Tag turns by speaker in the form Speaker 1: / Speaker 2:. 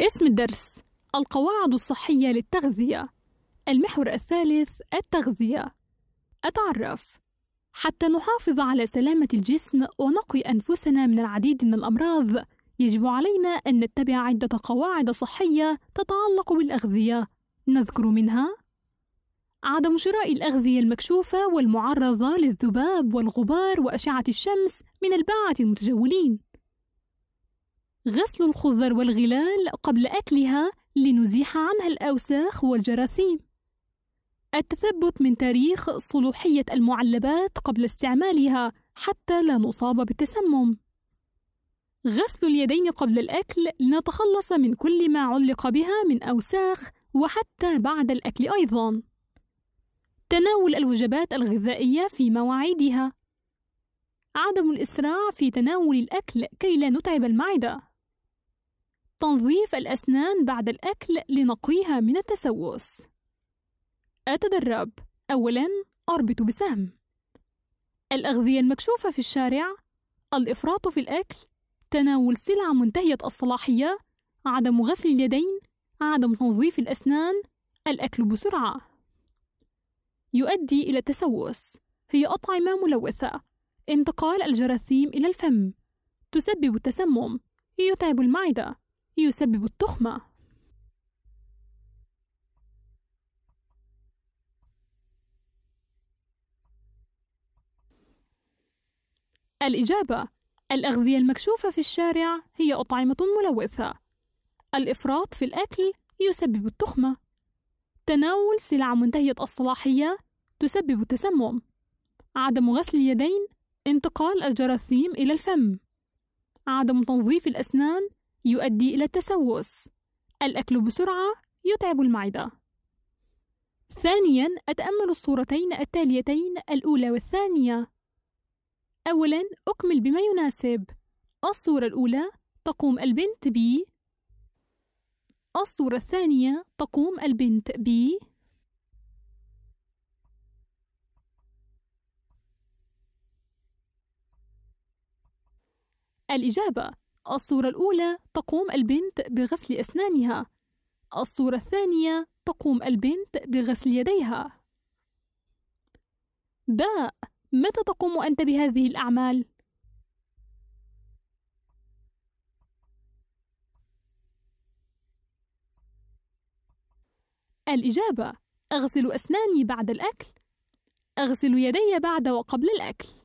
Speaker 1: اسم الدرس القواعد الصحية للتغذية المحور الثالث التغذية أتعرف حتى نحافظ على سلامة الجسم ونقي أنفسنا من العديد من الأمراض يجب علينا أن نتبع عدة قواعد صحية تتعلق بالأغذية نذكر منها عدم شراء الأغذية المكشوفة والمعرضة للذباب والغبار وأشعة الشمس من الباعة المتجولين غسل الخضر والغلال قبل أكلها لنزيح عنها الأوساخ والجراثيم التثبت من تاريخ صلوحية المعلبات قبل استعمالها حتى لا نصاب بالتسمم غسل اليدين قبل الأكل لنتخلص من كل ما علق بها من أوساخ وحتى بعد الأكل أيضًا. تناول الوجبات الغذائية في مواعيدها. عدم الإسراع في تناول الأكل كي لا نتعب المعدة. تنظيف الأسنان بعد الأكل لنقيها من التسوس أتدرب أولاً أربط بسهم الأغذية المكشوفة في الشارع الإفراط في الأكل تناول سلع منتهية الصلاحية عدم غسل اليدين عدم تنظيف الأسنان الأكل بسرعة يؤدي إلى التسوس هي أطعمة ملوثة انتقال الجراثيم إلى الفم تسبب التسمم يتعب المعدة يسبب التخمة الإجابة الأغذية المكشوفة في الشارع هي أطعمة ملوثة الإفراط في الأكل يسبب التخمة تناول سلع منتهية الصلاحية تسبب التسمم عدم غسل اليدين انتقال الجراثيم إلى الفم عدم تنظيف الأسنان يؤدي إلى التسوس الأكل بسرعة يتعب المعدة ثانيا أتأمل الصورتين التاليتين الأولى والثانية أولا أكمل بما يناسب الصورة الأولى تقوم البنت ب الصورة الثانية تقوم البنت ب الإجابة الصورة الأولى تقوم البنت بغسل أسنانها الصورة الثانية تقوم البنت بغسل يديها باء متى تقوم أنت بهذه الأعمال؟ الإجابة أغسل أسناني بعد الأكل أغسل يدي بعد وقبل الأكل